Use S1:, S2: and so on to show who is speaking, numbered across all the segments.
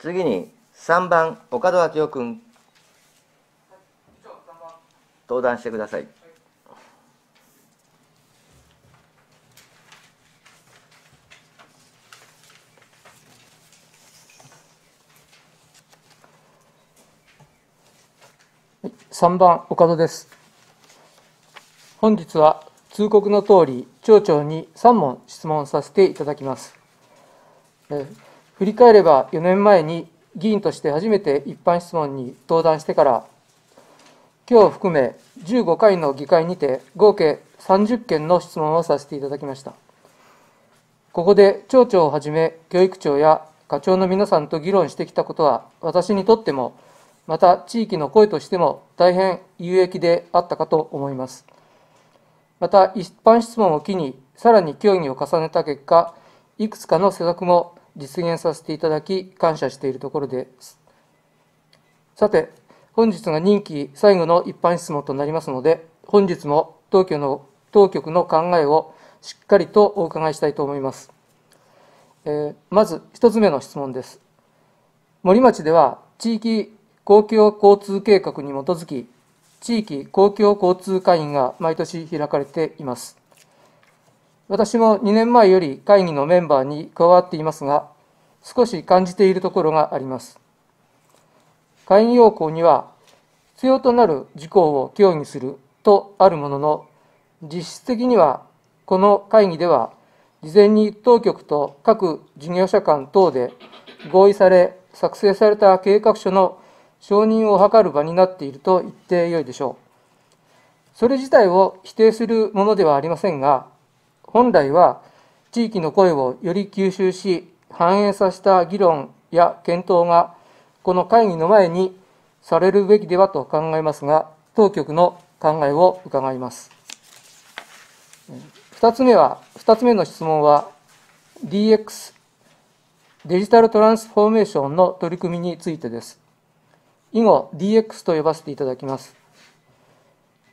S1: 次に三番岡戸明夫君登壇してください。
S2: 3番岡戸です本日は通告の通り町長に3問質問させていただきます振り返れば4年前に議員として初めて一般質問に登壇してから、今日含め15回の議会にて合計30件の質問をさせていただきました。ここで町長をはじめ教育長や課長の皆さんと議論してきたことは私にとってもまた地域の声としても大変有益であったかと思いますまた一般質問を機にさらに協議を重ねた結果いくつかの施策も実現させていただき、感謝しているところです。さて、本日が任期最後の一般質問となりますので、本日も当局の当局の考えをしっかりとお伺いしたいと思います。えー、まず、1つ目の質問です。森町では地域公共交通計画に基づき、地域公共交通会員が毎年開かれています。私も2年前より会議のメンバーに加わっていますが、少し感じているところがあります。会議要項には、必要となる事項を協議するとあるものの、実質的にはこの会議では、事前に当局と各事業者間等で合意され、作成された計画書の承認を図る場になっていると言ってよいでしょう。それ自体を否定するものではありませんが、本来は地域の声をより吸収し、反映させた議論や検討が、この会議の前にされるべきではと考えますが、当局の考えを伺います。2つ目は、2つ目の質問は、DX、デジタルトランスフォーメーションの取り組みについてです。以後、DX と呼ばせていただきます。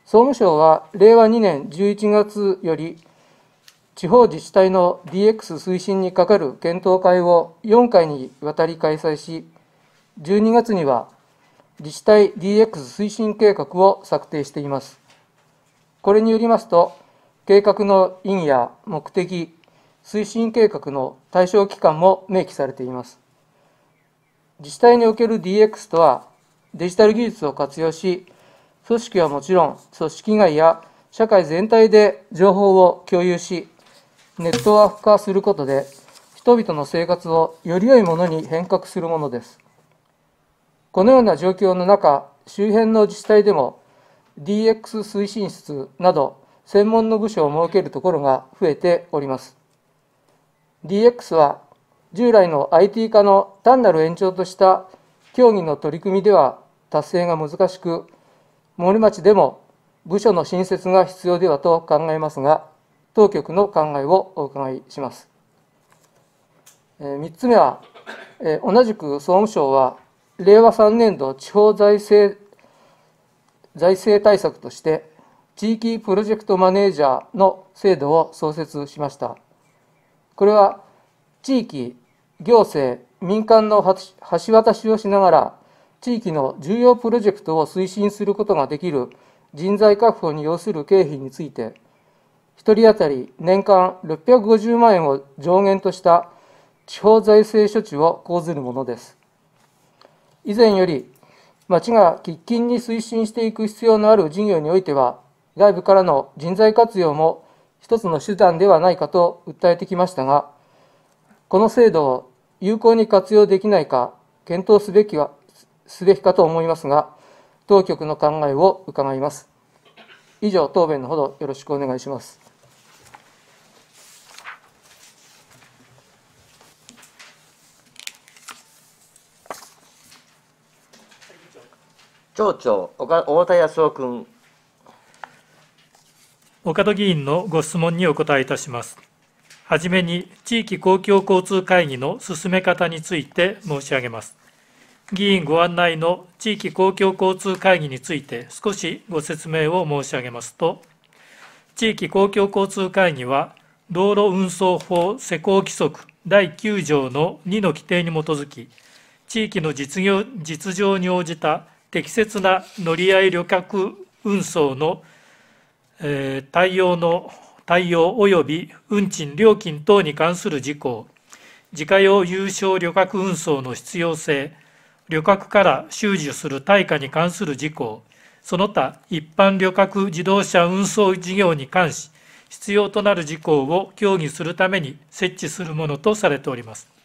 S2: 総務省は令和2年11月より地方自治体の DX 推進に係る検討会を4回にわたり開催し、12月には自治体 DX 推進計画を策定しています。これによりますと、計画の意義や目的、推進計画の対象期間も明記されています。自治体における DX とは、デジタル技術を活用し、組織はもちろん、組織外や社会全体で情報を共有し、ネットワーク化することで人々の生活をより良いものに変革するものですこのような状況の中周辺の自治体でも DX 推進室など専門の部署を設けるところが増えております DX は従来の IT 化の単なる延長とした協議の取り組みでは達成が難しく森町でも部署の新設が必要ではと考えますが当局の考えをお伺いします。3つ目は、同じく総務省は、令和3年度地方財政財政対策として、地域プロジェクトマネージャーの制度を創設しました。これは、地域、行政、民間の橋渡しをしながら、地域の重要プロジェクトを推進することができる人材確保に要する経費について、1人当たり年間650万円を上限とした地方財政処置を講ずるものです。以前より、町が喫緊に推進していく必要のある事業においては、外部からの人材活用も一つの手段ではないかと訴えてきましたが、この制度を有効に活用できないか検討すべきはすべきかと思いますが、当局の考えを伺います。以上、答弁のほどよろしくお願いします。
S1: 町長岡太田康夫
S3: 君岡戸議員のご質問にお答えいたしますはじめに地域公共交通会議の進め方について申し上げます議員ご案内の地域公共交通会議について少しご説明を申し上げますと地域公共交通会議は道路運送法施行規則第9条の2の規定に基づき地域の実業実情に応じた適切な乗り合い旅客運送の、えー、対応の対応及び運賃料金等に関する事項自家用有償旅客運送の必要性旅客から収受する対価に関する事項その他一般旅客自動車運送事業に関し必要となる事項を協議するために設置するものとされております。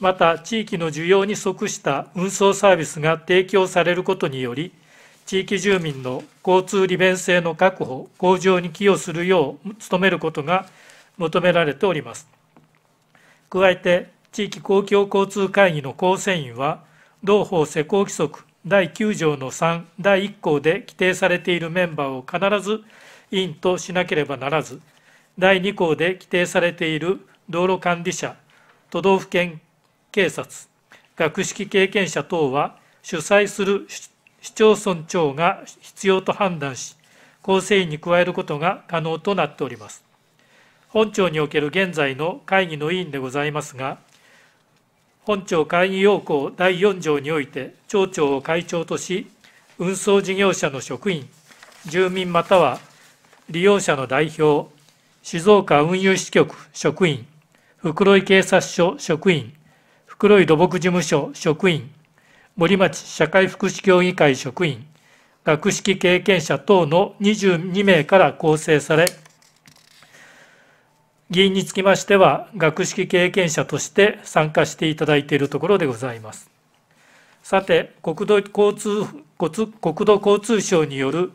S3: また地域の需要に即した運送サービスが提供されることにより、地域住民の交通利便性の確保、向上に寄与するよう努めることが求められております。加えて、地域公共交通会議の構成員は、同法施行規則第9条の3第1項で規定されているメンバーを必ず委員としなければならず、第2項で規定されている道路管理者、都道府県警察、学識経験者等は主催する市町村長が必要と判断し、構成員に加えることが可能となっております。本庁における現在の会議の委員でございますが、本庁会議要項第4条において、町長を会長とし、運送事業者の職員、住民または利用者の代表、静岡運輸支局職員、袋井警察署職員、黒い土木事務所職員、森町社会福祉協議会職員、学識経験者等の22名から構成され、議員につきましては、学識経験者として参加していただいているところでございます。さて、国土交通国土交通省による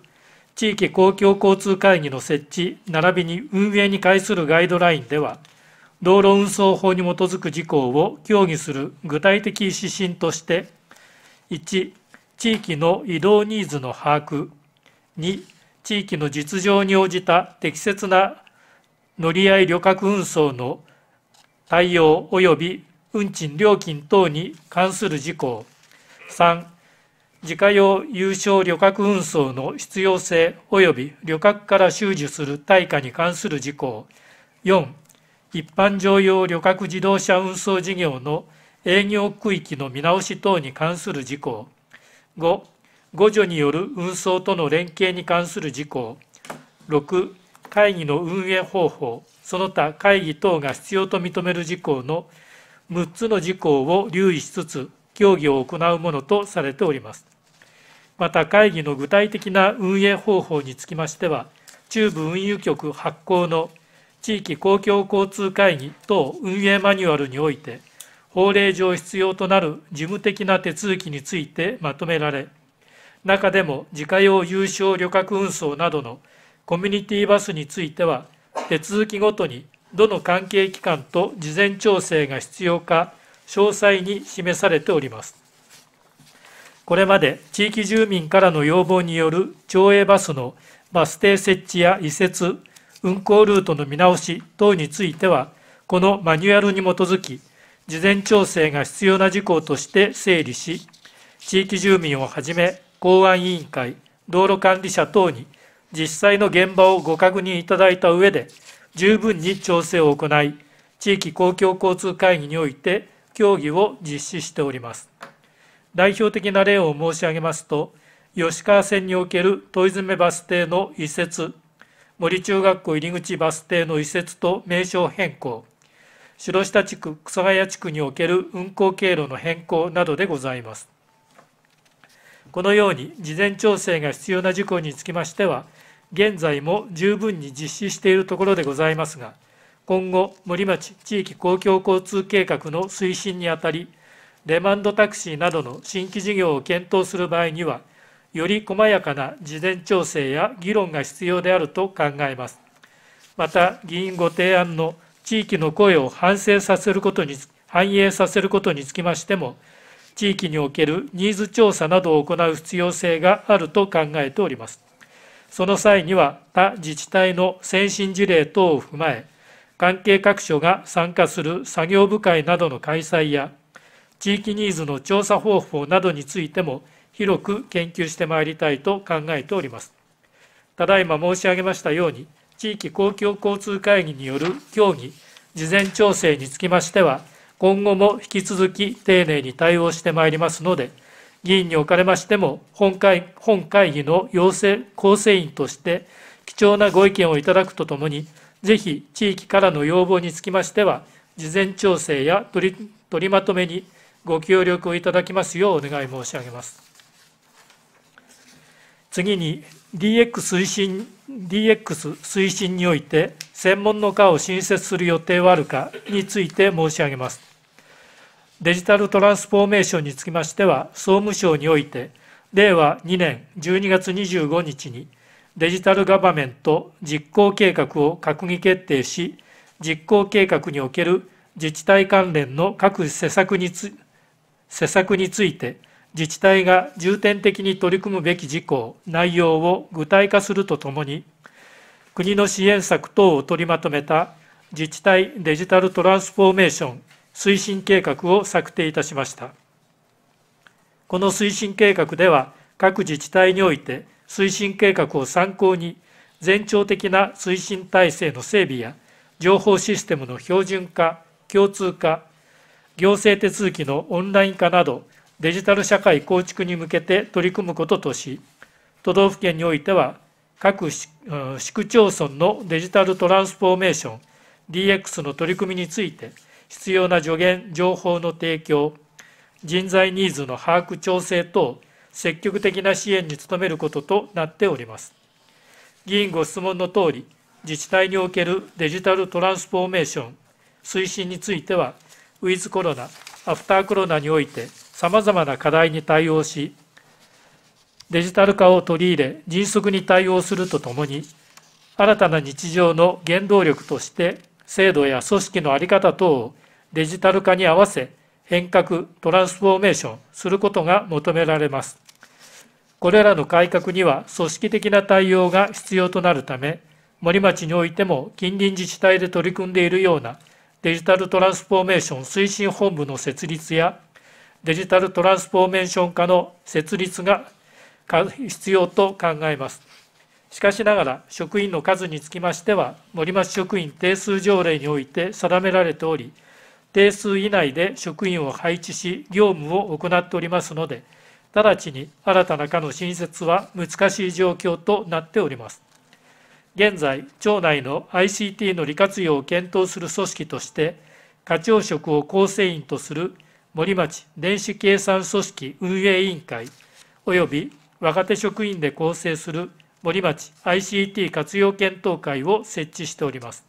S3: 地域公共交通会議の設置、並びに運営に関するガイドラインでは、道路運送法に基づく事項を協議する具体的指針として1地域の移動ニーズの把握2地域の実情に応じた適切な乗り合い旅客運送の対応及び運賃料金等に関する事項3自家用有償旅客運送の必要性及び旅客から収受する対価に関する事項4一般乗用旅客自動車運送事業の営業区域の見直し等に関する事項5互助による運送との連携に関する事項6会議の運営方法その他会議等が必要と認める事項の6つの事項を留意しつつ協議を行うものとされておりますまた会議の具体的な運営方法につきましては中部運輸局発行の「地域公共交通会議等運営マニュアルにおいて、法令上必要となる事務的な手続きについてまとめられ、中でも自家用有償旅客運送などのコミュニティバスについては、手続きごとにどの関係機関と事前調整が必要か、詳細に示されております。これまで地域住民からの要望による町営バスのバス停設置や移設、運行ルートの見直し等については、このマニュアルに基づき、事前調整が必要な事項として整理し、地域住民をはじめ、公安委員会、道路管理者等に実際の現場をご確認いただいた上で、十分に調整を行い、地域公共交通会議において協議を実施しております。代表的な例を申し上げますと、吉川線における問い詰めバス停の移設森中学校入口バス停の移設と名称変更城下地区草谷地区における運行経路の変更などでございますこのように事前調整が必要な事項につきましては現在も十分に実施しているところでございますが今後森町地域公共交通計画の推進にあたりレマンドタクシーなどの新規事業を検討する場合にはより細やかな事前調整や議論が必要であると考えます。また、議員ご提案の地域の声を反省させることに反映させることにつきましても、地域におけるニーズ調査などを行う必要性があると考えております。その際には、他自治体の先進事例等を踏まえ、関係各所が参加する作業部会などの開催や、地域ニーズの調査方法などについても、広く研究してまいりたいと考えておりますただいま申し上げましたように地域公共交通会議による協議事前調整につきましては今後も引き続き丁寧に対応してまいりますので議員におかれましても本会本会議の要請構成員として貴重なご意見をいただくとともにぜひ地域からの要望につきましては事前調整や取りまとめにご協力をいただきますようお願い申し上げます。次に DX 推進 DX 推進において専門の課を新設する予定はあるかについて申し上げます。デジタルトランスフォーメーションにつきましては、総務省において、令和2年12月25日にデジタルガバメント実行計画を閣議決定し、実行計画における自治体関連の各施策につ施策について、自治体が重点的に取り組むべき事項、内容を具体化するとともに、国の支援策等を取りまとめた自治体デジタルトランスフォーメーション推進計画を策定いたしました。この推進計画では、各自治体において推進計画を参考に、全庁的な推進体制の整備や、情報システムの標準化、共通化、行政手続きのオンライン化など、デジタル社会構築に向けて取り組むこととし都道府県においては各市区町村のデジタルトランスフォーメーション DX の取り組みについて必要な助言情報の提供人材ニーズの把握調整等積極的な支援に努めることとなっております議員ご質問のとおり自治体におけるデジタルトランスフォーメーション推進についてはウィズコロナアフターコロナにおいてさまざまな課題に対応しデジタル化を取り入れ迅速に対応するとともに新たな日常の原動力として制度や組織の在り方等をデジタル化に合わせ変革トランスフォーメーションすることが求められますこれらの改革には組織的な対応が必要となるため森町においても近隣自治体で取り組んでいるようなデジタルトランスフォーメーション推進本部の設立やデジタルトランスフォーメーション化の設立が必要と考えます。しかしながら、職員の数につきましては、森町職員定数条例において定められており、定数以内で職員を配置し、業務を行っておりますので、直ちに新たな課の新設は難しい状況となっております。現在、町内の ICT の利活用を検討する組織として、課長職を構成員とする森町電子計算組織運営委員会及び若手職員で構成する森町 ICT 活用検討会を設置しております。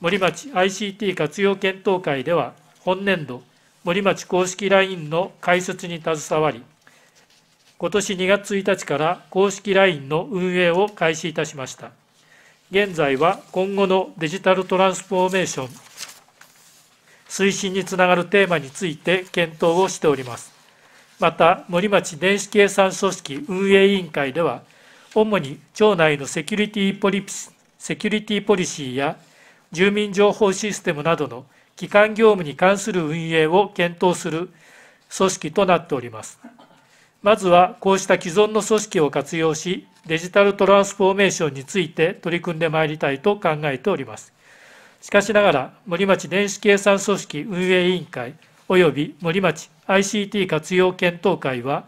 S3: 森町 ICT 活用検討会では、本年度、森町公式 LINE の開設に携わり、今年2月1日から公式 LINE の運営を開始いたしました。現在は今後のデジタルトランスフォーメーション推進につながるテーマについて検討をしております。また、森町電子計算組織運営委員会では、主に町内のセキュリティポリセキュリティポリシーや住民情報システムなどの基幹業務に関する運営を検討する組織となっております。まずは、こうした既存の組織を活用し、デジタルトランスフォーメーションについて取り組んでまいりたいと考えております。しかしながら、森町電子計算組織運営委員会及び森町 ICT 活用検討会は、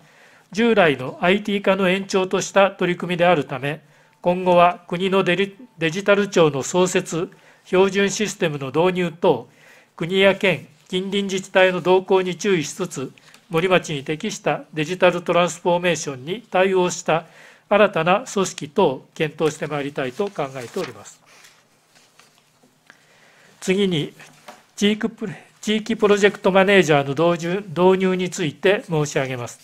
S3: 従来の IT 化の延長とした取り組みであるため、今後は国のデジタル庁の創設、標準システムの導入等、国や県、近隣自治体の動向に注意しつつ、森町に適したデジタルトランスフォーメーションに対応した新たな組織等を検討してまいりたいと考えております。次に地域プ地域プロジェクトマネージャーの導入について申し上げます。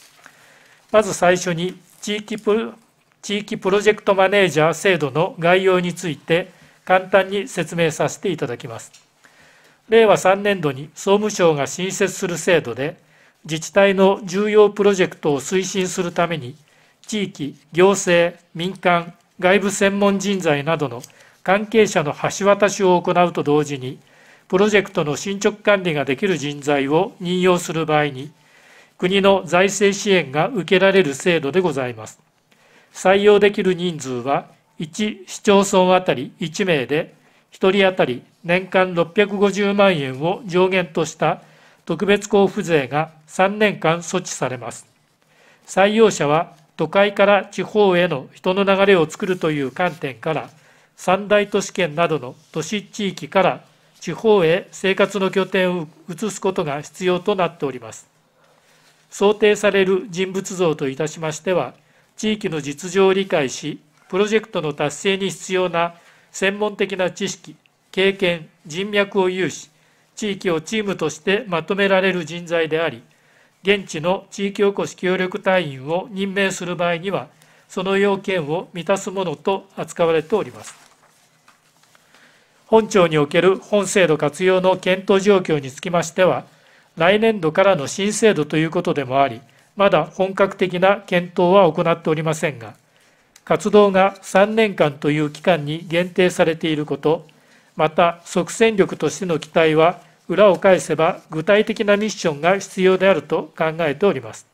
S3: まず最初に地域プ地域プロジェクトマネージャー制度の概要について簡単に説明させていただきます。令和3年度に総務省が新設する制度で、自治体の重要プロジェクトを推進するために、地域、行政、民間、外部専門人材などの関係者の橋渡しを行うと同時に、プロジェクトの進捗管理ができる人材を任用する場合に、国の財政支援が受けられる制度でございます。採用できる人数は、1市町村あたり1名で、1人当たり年間650万円を上限とした特別交付税が3年間措置されます。採用者は都会から地方への人の流れを作るという観点から、三大都市圏などの都市地域から地方へ生活の拠点を移すことが必要となっております。想定される人物像といたしましては、地域の実情を理解し、プロジェクトの達成に必要な専門的な知識、経験、人脈を有し、地域をチームとしてまとめられる人材であり、現地の地域おこし協力隊員を任命する場合には、その要件を満たすものと扱われております。本庁における本制度活用の検討状況につきましては、来年度からの新制度ということでもあり、まだ本格的な検討は行っておりませんが、活動が3年間という期間に限定されていること、また即戦力としての期待は裏を返せば具体的なミッションが必要であると考えております。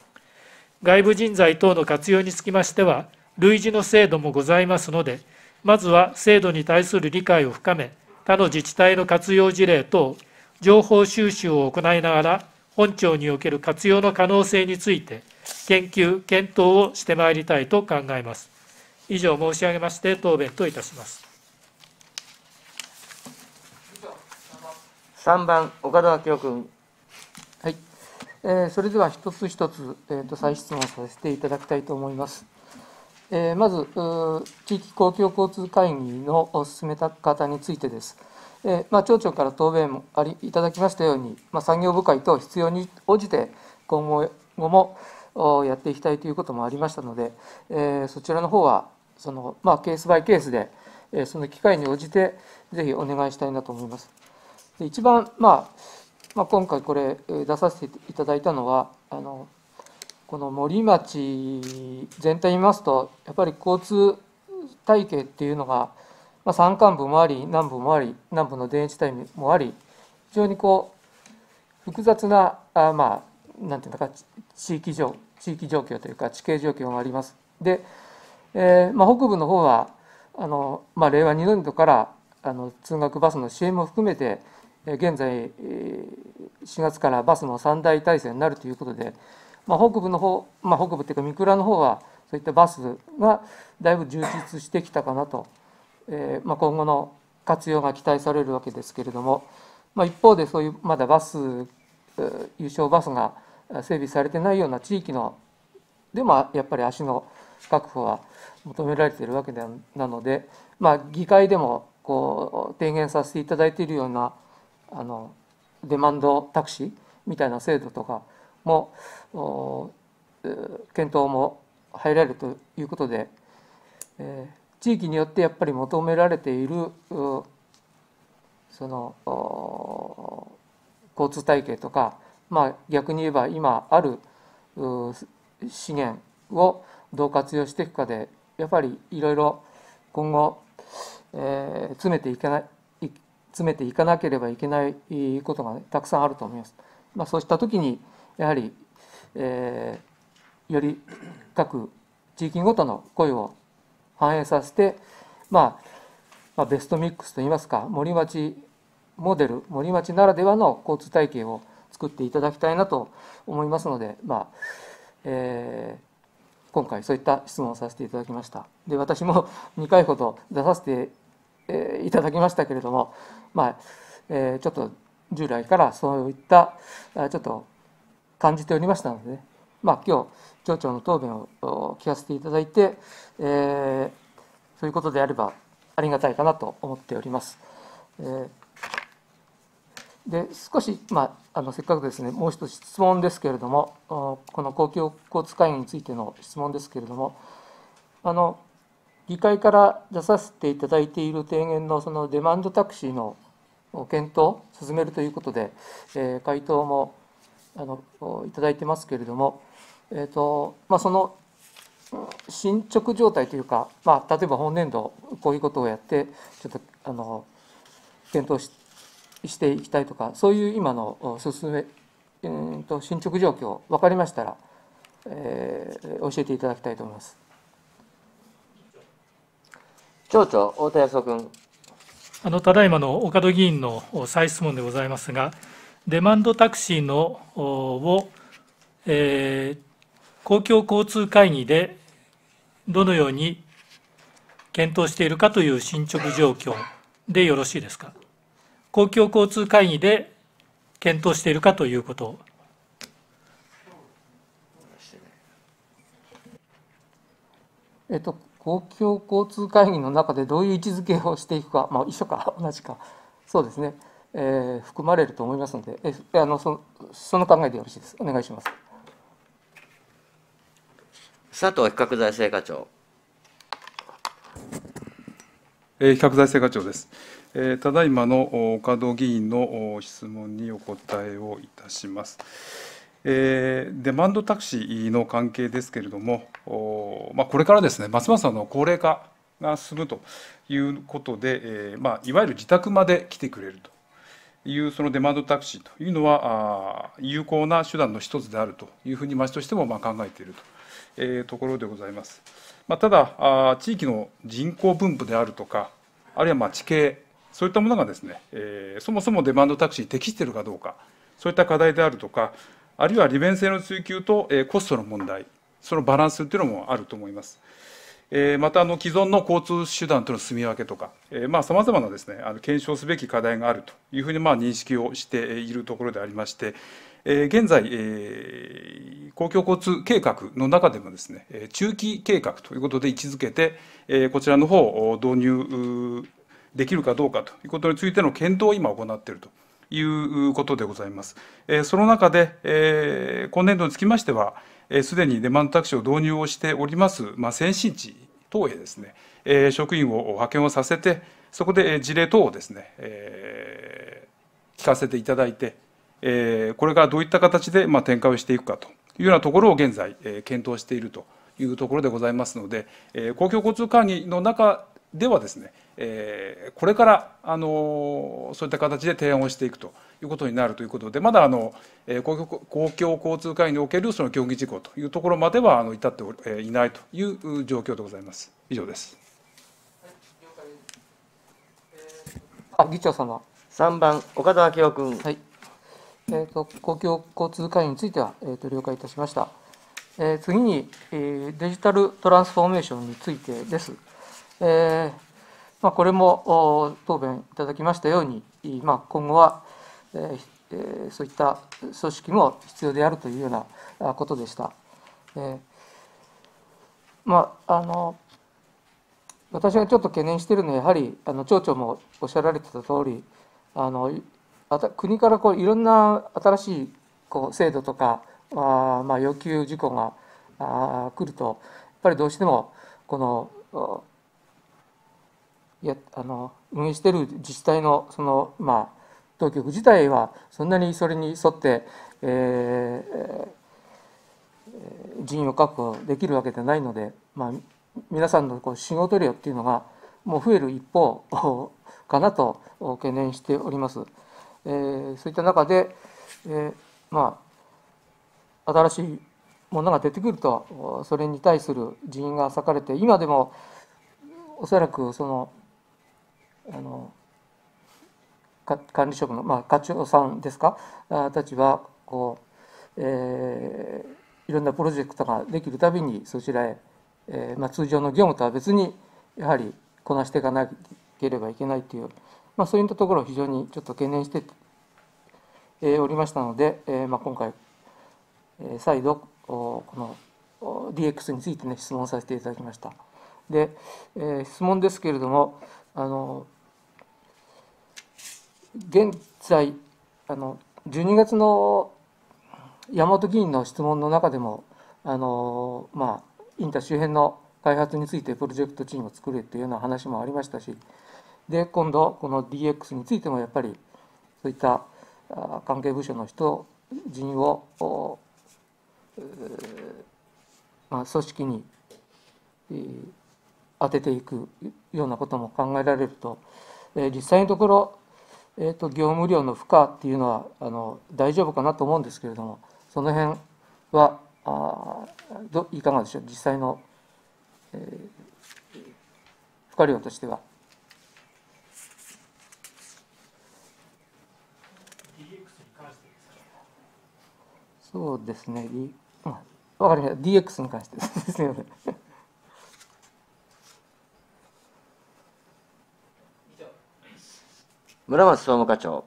S3: 外部人材等の活用につきましては、類似の制度もございますので、まずは制度に対する理解を深め、他の自治体の活用事例等情報収集を行いながら本庁における活用の可能性について研究検討をしてまいりたいと考えます以上申し上げまして答弁といたします
S1: 3番岡田明夫君
S3: はい、えー、そ
S2: れでは一つ一つ、えーと再質問させていただきたいと思いますえー、まず地域公共交通会議の進め方についてです。えー、まあ、町長から答弁もありいただきましたように、まあ、産業部会等必要に応じて今後もやっていきたいということもありましたので、えー、そちらの方はその、まあ、ケースバイケースで、えその機会に応じてぜひお願いしたいなと思います。で一番、まあまあ、今回これ出させていただいたのはあのこの森町全体見ますとやっぱり交通体系っていうのが、まあ、山間部もあり南部もあり南部の田園地帯もあり非常にこう複雑なあまあなんていうのか地域状地域状況というか地形状況があります。で、えーまあ、北部の方はあの、まあ、令和2年度からあの通学バスの支援も含めて現在4月からバスの3大体制になるということで、まあ、北部の方、まあ、北部っていうか三倉の方はそういったバスがだいぶ充実してきたかなと、えー、まあ、今後の活用が期待されるわけですけれども、ま一方でそういうまだバス優勝バスが整備されてないような地域のでもやっぱり足の確保は求められているわけなので、まあ、議会でもこう提言させていただいているようなあのデマンドタクシーみたいな制度とかも検討も入られるということで、えー、地域によってやっぱり求められているその交通体系とか、まあ、逆に言えば今ある資源をどう活用していくかでやっぱりいろいろ今後、えー、詰めていかない詰めていかなければいけないことが、ね、たくさんあると思います。まあ、そうした時にやはり、えー、より各地域ごとの声を反映させて、まあ、まあ、ベストミックスといいますか森町モデル森町ならではの交通体系を作っていただきたいなと思いますので、まあえー、今回そういった質問をさせていただきましたで私も2 回ほど出させて、えいただきましたけれども、まあえー、ちょっと従来からそういったちょっと感じておりましたので、ね、まあ、今日町長の答弁を聞かせていただいて、えー、そういうことであればありがたいかなと思っております。えー、で少し、まあ、あのせっかくですねもう一つ質問ですけれどもこの公共交通会議についての質問ですけれどもあの議会から出させていただいている提言のそのデマンドタクシーの検討を進めるということで、えー、回答もあのいただいてますけれども、えーとまあ、その進捗状態というか、まあ、例えば本年度こういうことをやってちょっとあの検討ししていきたいとかそういう今の進め、うんと、と進捗状況分かりましたら、えー、教えていただきたいと思います。
S1: 町長太田康夫君
S3: あのただいまの岡戸議員の再質問でございますがデマンドタクシーのを、えー、公共交通会議でどのように検討しているかという進捗状況でよろしいですか。公共交通会議で検討しているかということえっと、公
S2: 共交通会議の中でどういう位置づけをしていくか、まあ、一緒か、同じか、そうですね。えー、含まれると思いますので、えあのそその考えでよろしいです。お願いします。
S1: 佐藤比較財政課長。
S4: えー、比較財政課長です。えー、ただいまの岡戸議員の質問にお答えをいたします。えー、デマンドタクシーの関係ですけれども、おまあ、これからですね、ますますの高齢化が進むということで、えーまあ、いわゆる自宅まで来てくれるというそのデマンドタクシーというのは有効な手段の一つであるというふうに町としてもま考えているというところでございます。まあ、ただ地域の人口分布であるとかあるいはま地形そういったものがですね、えー、そもそもデマンドタクシーに適しているかどうかそういった課題であるとかあるいは利便性の追求と、えコストの問題そのバランスというのもあると思います。えまたあの既存の交通手段との住み分けとか、えまさまざまなですねあの検証すべき課題があるというふうにまあ認識をしているところでありまして。え現在、え公共交通計画の中でもですね、中期計画ということで位置づけて、えこちらの方を導入できるかどうかということについての検討を今行っているということでございます。その中で、今年度につきましては、すでにデマンドタクシーを導入をしております、まあ、先進地等へですね、えー、職員を派遣をさせてそこで事例等をですね、えー、聞かせていただいて、えー、これからどういった形で、まあ、展開をしていくかというようなところを現在、えー、検討しているというところでございますので、えー、公共交通会議の中ではですね、えー、これからあのそういった形で提案をしていくということになるということでまだあの、えー、公共交通会におけるその協議事項というところまではあの至ってえいないという状況でございます。以上です。あ議長様。
S2: 三番岡田昭夫君。はい。えっ、ー、と公共交通会についてはえっ、ー、と了解いたしました。えー、次に、えー、デジタルトランスフォーメーションについてです。えー、まあ、これも答弁いただきましたように、まあ、今後は、えーえそういった組織も必要であるというようなことでした。えー、まあ、あの私がちょっと懸念しているのは、やはりあの町長もおっしゃられてた通り、あの国からこういろんな新しいこう制度とかあ、まあ、要求事項があ来ると、やっぱりどうしてもこのやあの運営している自治体のその、まあ、当局自体はそんなにそれに沿って、えー、人員を確保できるわけではないので、まあ、皆さんのこう仕事量っていうのがもう増える一方 かなと懸念しております。えー、そういった中で、えー、まあ、新しいものが出てくるとそれに対する人員が割かれて今でもおそらくそのあの管理職の、まあ、課長さんですかたちはこう、えー、いろんなプロジェクトができるたびにそちらへ、えーまあ、通常の業務とは別にやはりこなしていかなければいけないという、まあ、そういったところを非常にちょっと懸念しておりましたので、えーまあ、今回再度この DX について、ね、質問させていただきました。で、えー、質問ですけれどもあの現在あの12月の大和議員の質問の中でもあの、まあ、インタ周辺の開発についてプロジェクトチームを作れというような話もありましたしで今度この DX についてもやっぱりそういった関係部署の人人を、まあ、組織に、当てていくようなことも考えられると、え実際のところえーと、業務量の負荷っていうのはあの大丈夫かなと思うんですけれどもその辺はあどいかがでしょう実際の、えー、負荷量としては。そうですね、D、かりました、DX に関してです。すみません。
S1: 村松総務課長。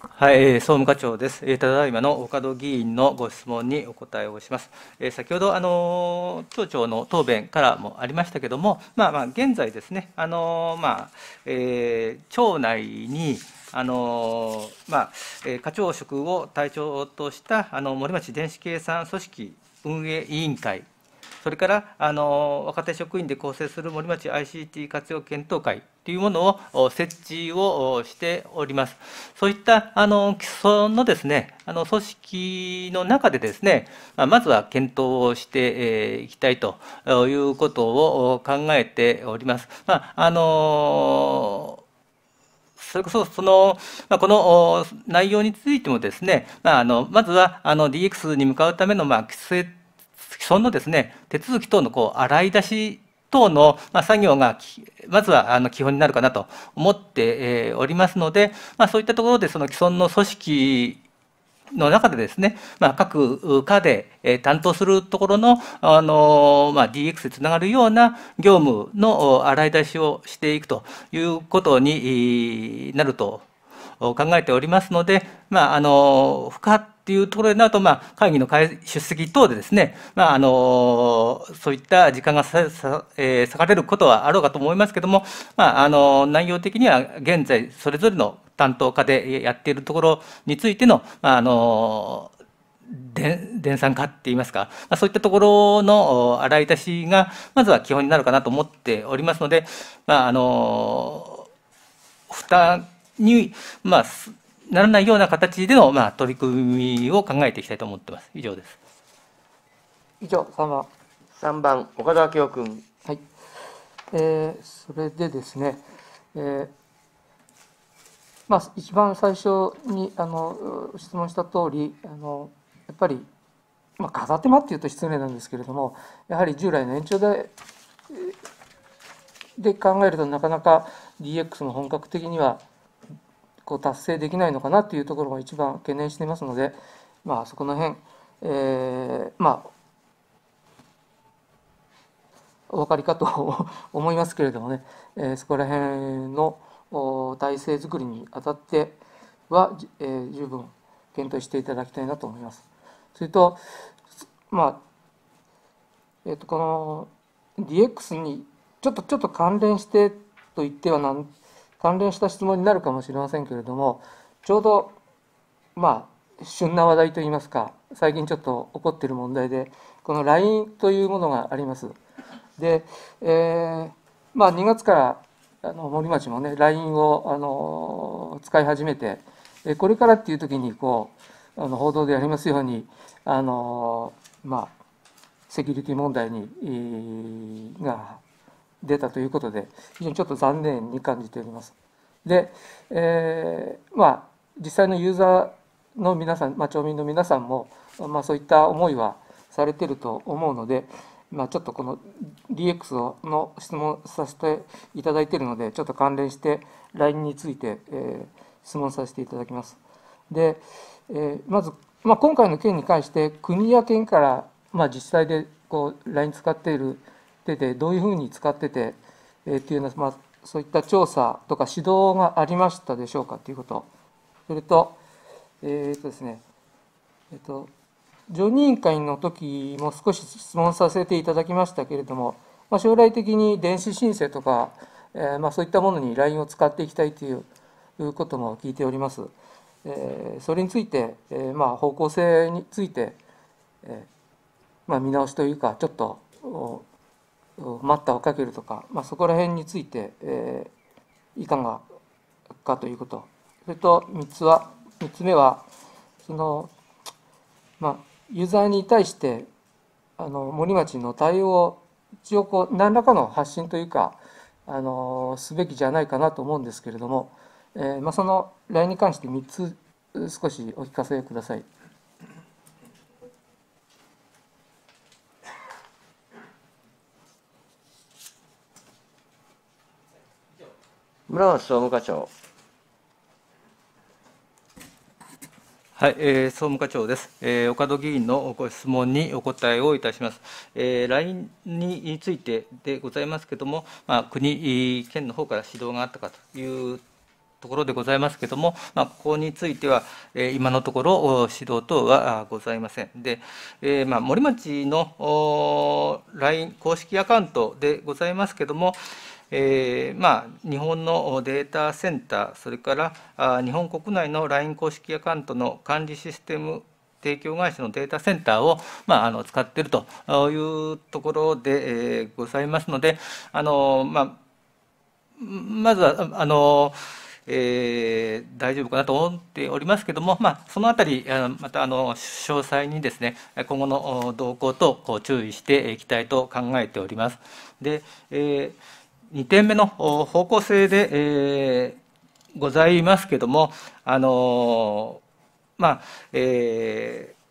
S1: はい、総務課長です。ただいまの岡戸議員のご質問にお答えをします。先ほどあの町長の答弁からもありましたけれども、まあまあ現在ですね、あのまあ、えー、町内にあのまあ、課長職を対象としたあの森町電子計算組織運営委員会それからあの若手職員で構成する森町 ICT 活用検討会というものを設置をしております。そういったあの既存のですね、あの組織の中でですね、ままずは検討をしていきたいということを考えております。まあ、あのそれこそその、まあ、この内容についてもですね、まあ、あのまずはあの DX に向かうための、まあ、既存のですね、手続き等のこう洗い出し等の作業がまずはあの基本になるかなと思っておりますので、まあ、そういったところでその既存の組織の中でですね、まあ、各課で担当するところのあの、まあ、DX につながるような業務の洗い出しをしていくということになると考えておりますので、まあ、あの不可っていうところになると、まあ、会議の出席等でですね、まあ、あのそういった時間がささ、えー、割かれることはあろうかと思いますけども、まあ、あの内容的には現在それぞれの担当課でやっているところについての、まあ、あの電算化っていいますか、まあ、そういったところの洗い出しがまずは基本になるかなと思っておりますので、まあ、あの負担に、まあ、ならないような形での、まあ、取り組みを考えていきたいと思ってます。以上です。
S2: 以上、3番。
S1: 三番、岡田明夫君。はい。
S2: えー、それでですね、えー、まあ、一番最初にあの質問した通り、あの、やっぱり、まあ、飾手間っていうと失礼なんですけれどもやはり従来の延長でで考えるとなかなか DX の本格的にはこう達成できないのかなというところが一番懸念していますので、まあ、そこの辺、えー、まあ、お分かりかと 思いますけれどもね、えー、そこら辺の体制づくりにあたっては、えー、十分検討していただきたいなと思います。それと、まあえー、とこの DX にちょっとちょっと関連してと言ってはなん関連した質問になるかもしれませんけれどもちょうどまあ旬な話題といいますか最近ちょっと起こっている問題でこの LINE というものがあります。で、えー、まあ、2月からあの森町もね LINE をあの使い始めてこれからっていう時にこうあの報道でありますようにあの、まあ、セキュリティ問題に、が出たということで非常にちょっと残念に感じております。で、えー、まあ実際のユーザーの皆さん、まあ、町民の皆さんも、まあ、そういった思いはされてると思うので、まあ、ちょっとこの DX をの質問させていただいているのでちょっと関連して LINE について、えー、質問させていただきます。で、えー、まず、まあ、今回の件に関して国や県から、まあ、自治体でこう LINE 使っているっててどういうふうに使ってて、えー、っていうのは、まあ、そういった調査とか指導がありましたでしょうかということそれと,、えーとですねえーと、と常任委員会の時も少し質問させていただきましたけれども、まあ、将来的に電子申請とか、えー、まあ、そういったものに LINE を使っていきたいということも聞いております。えー、それについて、えー、まあ、方向性について、えーまあ、見直しというかちょっと待ったをかけるとか、まあ、そこら辺について、えー、いかがかということそれと3つは3つ目はその、まあ、ユーザーに対してあの森町の対応を一応こう何らかの発信というかあのすべきじゃないかなと思うんですけれども、えーまあ、その LINE に関して3つ少しお聞かせください。
S1: 村松総務課長。はい、えー、総務課長です、えー、岡戸議員のご質問にお答えをいたします。えー、LINE についてでございますけれども、まあ、国、県の方から指導があったかというところでございますけれども、まあ、ここについては、えー、今のところ、指導等はございません。で、えーまあ、森町の LINE 公式アカウントでございますけれども、えー、まあ、日本のデータセンターそれからあ日本国内の LINE 公式アカウントの管理システム提供会社のデータセンターを、まあ、あの使っているというところで、えー、ございますのであの、まあ、まずはあの、えー、大丈夫かなと思っておりますけれども、まあ、そのあたりまたあの詳細にですね今後の動向と注意していきたいと考えております。で、えー2点目の方向性で、えー、ございますけども、あのー、まあ、えー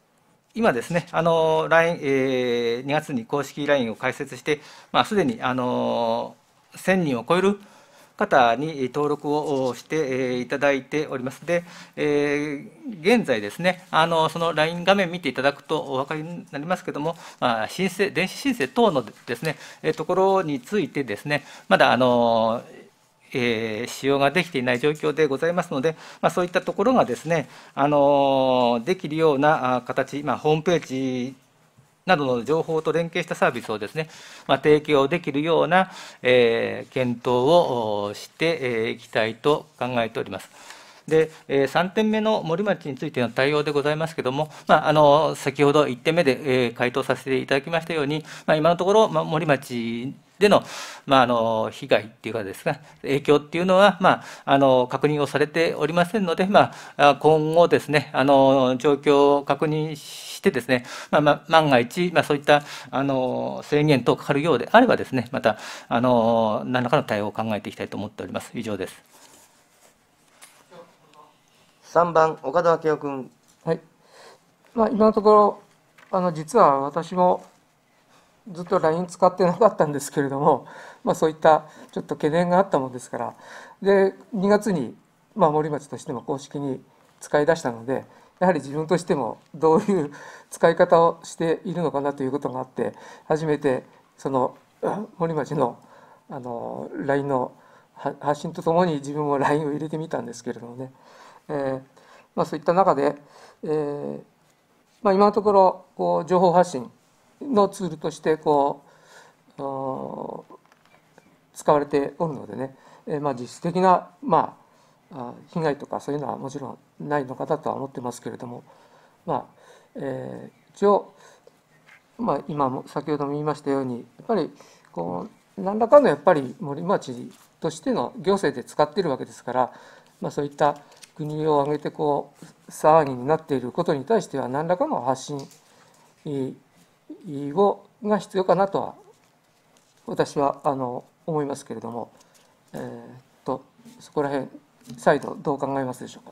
S1: 今ですね、あのライン、えー、2月に公式 LINE を開設して、まあ、すでに、あの1000人を超える方に登録をしていただいております。で、えー、現在ですね、あのその LINE 画面見ていただくとお分かりになりますけども、まあ、申請電子申請等のですね、ところについてですね、まだあのえー、使用ができていない状況でございますので、まあ、そういったところがですね、あのできるような形、まあ、ホームページなどの情報と連携したサービスをですね、まあ、提供できるような、えー、検討をしていきたいと考えております。で、え3点目の森町についての対応でございますけれども、まあ、あの先ほど1点目で、え回答させていただきましたように、まあ、今のところ、ま森町での,、まあ、あの被害っていうかですが、影響っていうのは、まあ、あの確認をされておりませんので、まあ、今後ですね、あの状況を確認ししてですね、まあ、ま万が一、まあ、そういったあの制限等かかるようであればですね、またあの何らかの対応を考えていきたいと思っております。以上です。3番岡田明夫君。
S2: はい。まあ、今のところあの実は私もずっと LINE 使ってなかったんですけれども、まあ、そういったちょっと懸念があったもんですからで2月に、まあ、森町としても公式に使い出したのでやはり自分としてもどういう使い方をしているのかなということがあって初めてその 森町のあの LINE の発信とともに自分も LINE を入れてみたんですけれどもね、えー、まあ、そういった中で、えー、まあ、今のところこう情報発信のツールとしてこう使われておるのでね、えー、まあ、実質的な、まあ、被害とかそういうのはもちろんないのかなとは思ってますけれども、まあえー、一応、まあ、今も先ほども言いましたようにやっぱりこう何らかのやっぱり森町としての行政で使っているわけですから、まあ、そういった国を挙げてこう騒ぎになっていることに対しては何らかの発信をが必要かなとは私はあの思いますけれども、えー、っとそこら辺再度
S3: どう考えますでしょうか。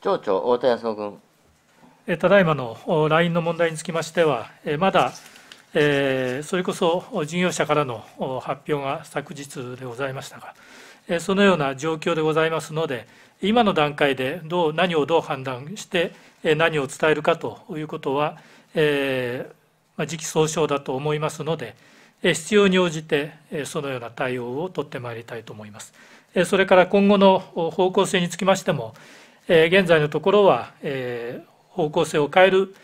S1: 町長大田康夫
S3: 君ただいまの LINE の問題につきましては、まだ、えー、それこそ事業者からの発表が昨日でございましたが、そのような状況でございますので、今の段階でどう何をどう判断して、何を伝えるかということは、えー、時期尚早だと思いますので、必要に応じてそのような対応を取ってまいりたいと思います。それから今後の方向性につきましても、え現在のところは、え方向性を変える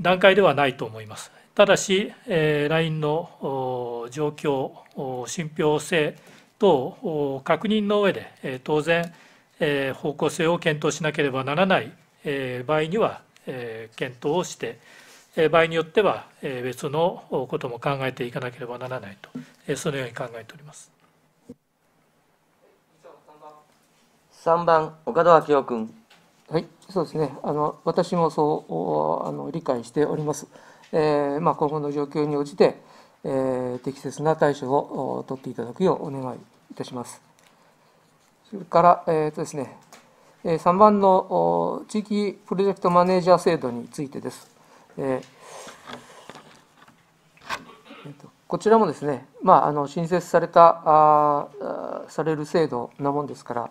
S3: 段階ではないと思います。ただし、え LINE の状況、信憑性等確認の上で、え当然、え方向性を検討しなければならない、え場合には、え検討をして、え場合によっては、え別のことも考えていかなければならないと、えそのように考えております。3番岡戸明夫君はいそ
S2: うですねあの私もそうあの理解しております、えーまあ、今後の状況に応じて、えー、適切な対処を取っていただくようお願いいたしますそれから、えーとですね、3番の地域プロジェクトマネージャー制度についてです、えー、こちらもですね、まあ、あの新設されたあされる制度なもんですから、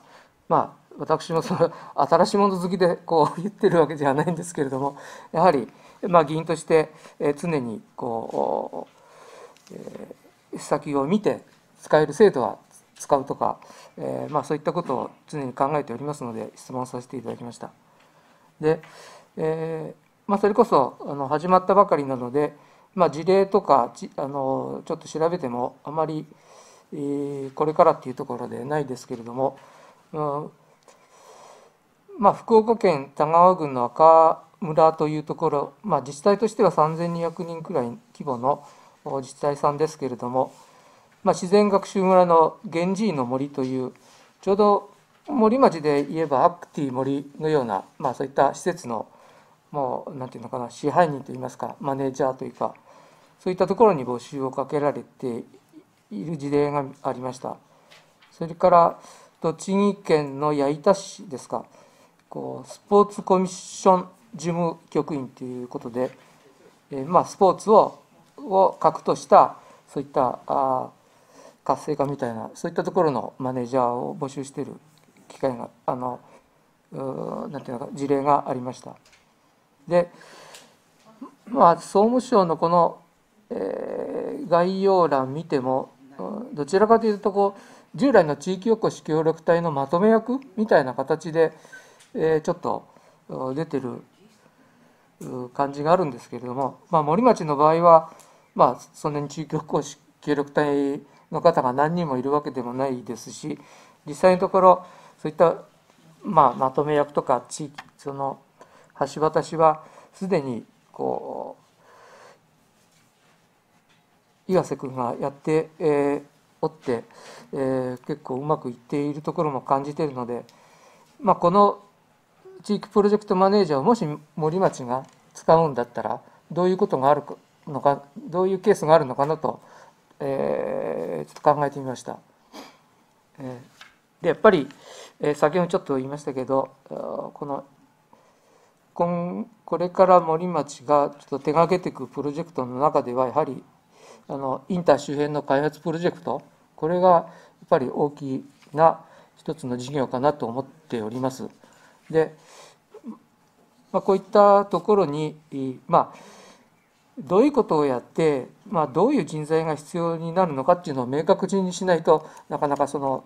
S2: まあ私もその新しいもの好きでこう 言ってるわけではないんですけれどもやはり、まあ、議員として常にこう、えー、先を見て使える制度は使うとか、えー、まあ、そういったことを常に考えておりますので質問させていただきました。で、えー、まあ、それこそあの始まったばかりなので、まあ、事例とかあのちょっと調べてもあまり、えー、これからっていうところでないですけれども、まあ、福岡県田川郡の赤村というところ、まあ、自治体としては3200人くらい規模の自治体さんですけれども、まあ、自然学習村の源氏の森というちょうど森町で言えばアクティ森のような、まあ、そういった施設のもう何て言うのかな支配人といいますかマネージャーというかそういったところに募集をかけられている事例がありました。それから栃木県の矢板市ですかこうスポーツコミッション事務局員ということで、えー、まあ、スポーツをを核としたそういったあ活性化みたいなそういったところのマネージャーを募集している機会があのなんていうのか事例がありました。でまあ、総務省のこの、えー、概要欄見てもどちらかというとこう従来の地域おこし協力隊のまとめ役みたいな形で、えー、ちょっと出てる感じがあるんですけれども、まあ、森町の場合は、まあ、そんなに地域おこし協力隊の方が何人もいるわけでもないですし実際のところそういった、まあ、まとめ役とか地域その橋渡しはすでにこう岩瀬君がやって、えー、おって、えー、結構うまくいっているところも感じているので、まあ、この地域プロジェクトマネージャーをもし森町が使うんだったらどういうことがあるのかどういうケースがあるのかなと、えー、ちょっと考えてみました。えー、でやっぱり、えー、先ほどちょっと言いましたけどこのんこれから森町がちょっと手がけていくプロジェクトの中ではやはりあのインター周辺の開発プロジェクトこれがやっぱり大きな一つの事業かなと思っております。で、まあ、こういったところに、まあ、どういうことをやって、まあ、どういう人材が必要になるのかっていうのを明確にしないとなかなかその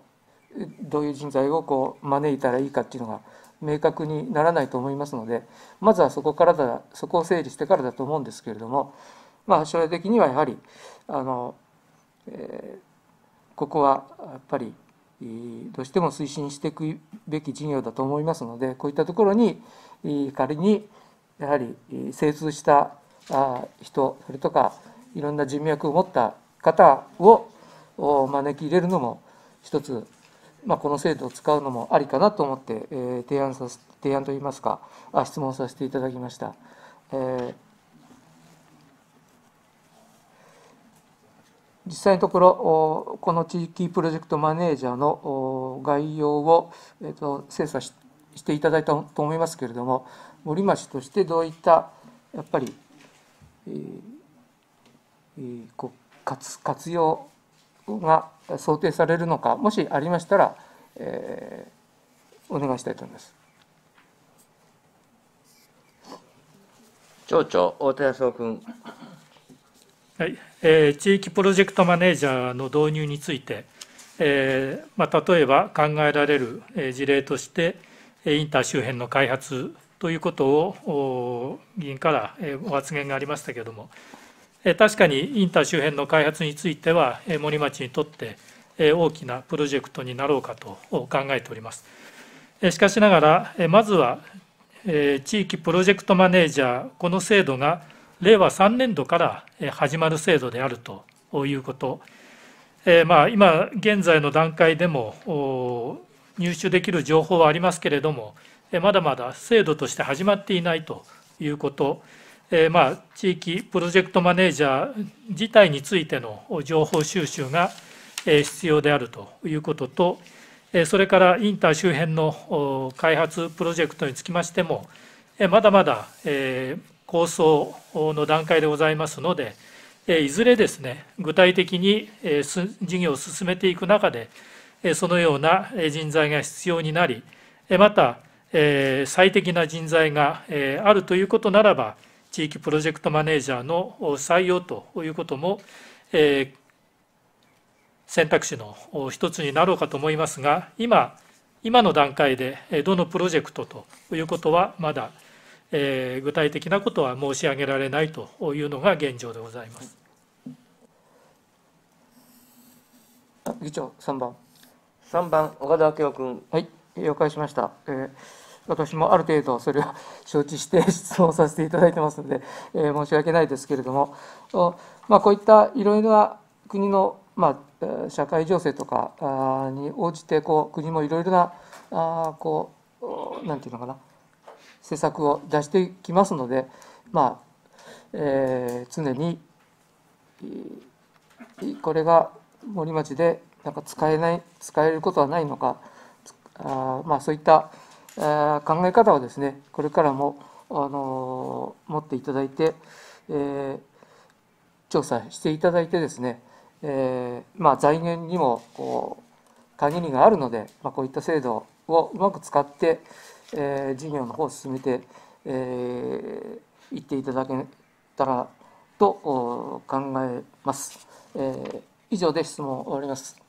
S2: どういう人材をこう招いたらいいかっていうのが明確にならないと思いますのでまずはそこからだそこを整理してからだと思うんですけれども、まあ、将来的にはやはりあの、えーここはやっぱりどうしても推進していくべき事業だと思いますのでこういったところに仮にやはり精通した人それとかいろんな人脈を持った方を招き入れるのも一つ、まあ、この制度を使うのもありかなと思って、え提案さ提案といいますかあ質問させていただきました。えー実際のところこの地域プロジェクトマネージャーの概要を、えー、と精査ししていただいたと思いますけれども森町としてどういったやっぱり、えーえー、こう活活用が想定されるのかもしありましたら、えー、お願いしたいと思います。
S1: 町長大手康夫君
S3: はいえー、地域プロジェクトマネージャーの導入について、えー、まあ、例えば考えられる事例として、インター周辺の開発ということを議員からお発言がありましたけれども、確かにインター周辺の開発については、森町にとって大きなプロジェクトになろうかと考えております。しかしながら、まずは地域プロジェクトマネージャー、この制度が令和3年度から始まる制度であるということ、えー、まあ、今現在の段階でも入手できる情報はありますけれども、まだまだ制度として始まっていないということ、えー、まあ、地域プロジェクトマネージャー自体についての情報収集が必要であるということと、それからインター周辺の開発プロジェクトにつきましても、まだまだ、えー構想の段階でございますので、いずれですね、具体的に事業を進めていく中で、そのような人材が必要になり、また、最適な人材があるということならば、地域プロジェクトマネージャーの採用ということも、選択肢の一つになろうかと思いますが、今、今の段階でどのプロジェクトということはまだえー、具体的なことは申し上げられないというのが現状でございます。議長3番
S2: 3番岡田明夫君はい了解しました、えー、私もある程度それを承知して 質問させていただいてますので、えー、申し訳ないですけれどもまあ、こういったいろいろな国の、まあ、社会情勢とかに応じてこう国もいろいろなあこうなんていうのかな施策を出してきますので、まあえー、常にこれが森町でなんか使えない使えることはないのかあ、まあ、そういった考え方をですねこれからも、あの持っていただいて、えー、調査していただいてですね、えー、まあ、財源にもこう限りがあるので、まあ、こういった制度をうまく使って、えー、事業の方を進めて、えー、いっていただけたらと考えます。えー、以上で質問を終わります。